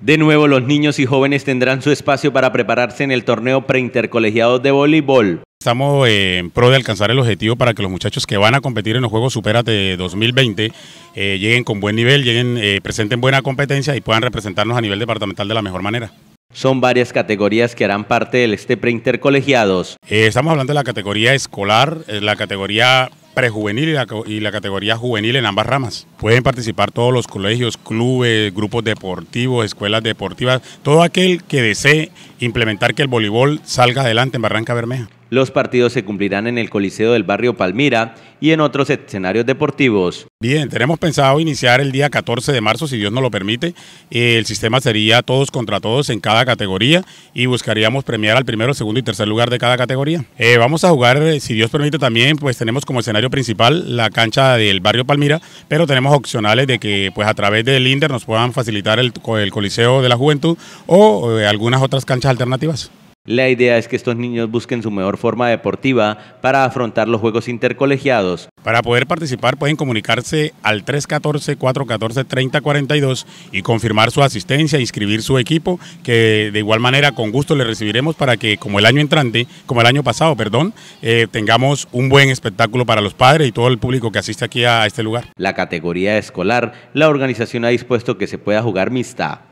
De nuevo, los niños y jóvenes tendrán su espacio para prepararse en el torneo preintercolegiado de voleibol. Estamos eh, en pro de alcanzar el objetivo para que los muchachos que van a competir en los Juegos Superate 2020 eh, lleguen con buen nivel, lleguen, eh, presenten buena competencia y puedan representarnos a nivel departamental de la mejor manera. Son varias categorías que harán parte del este preintercolegiados. estamos hablando de la categoría escolar, la categoría prejuvenil y la, y la categoría juvenil en ambas ramas. Pueden participar todos los colegios, clubes, grupos deportivos, escuelas deportivas, todo aquel que desee implementar que el voleibol salga adelante en Barranca Bermeja. Los partidos se cumplirán en el Coliseo del barrio Palmira y en otros escenarios deportivos. Bien, tenemos pensado iniciar el día 14 de marzo, si Dios nos lo permite. El sistema sería todos contra todos en cada categoría y buscaríamos premiar al primero, segundo y tercer lugar de cada categoría. Eh, vamos a jugar, eh, si Dios permite también, pues tenemos como escenario principal la cancha del barrio Palmira, pero tenemos opcionales de que pues a través del Inter nos puedan facilitar el, Coliseo de la Juventud o eh, algunas otras canchas alternativas. La idea es que estos niños busquen su mejor forma deportiva para afrontar los juegos intercolegiados. Para poder participar pueden comunicarse al 314-414-3042 y confirmar su asistencia, inscribir su equipo, que de igual manera con gusto le recibiremos para que como el año entrante, como el año pasado, perdón, eh, tengamos un buen espectáculo para los padres y todo el público que asiste aquí a este lugar. La categoría escolar, la organización ha dispuesto que se pueda jugar mixta.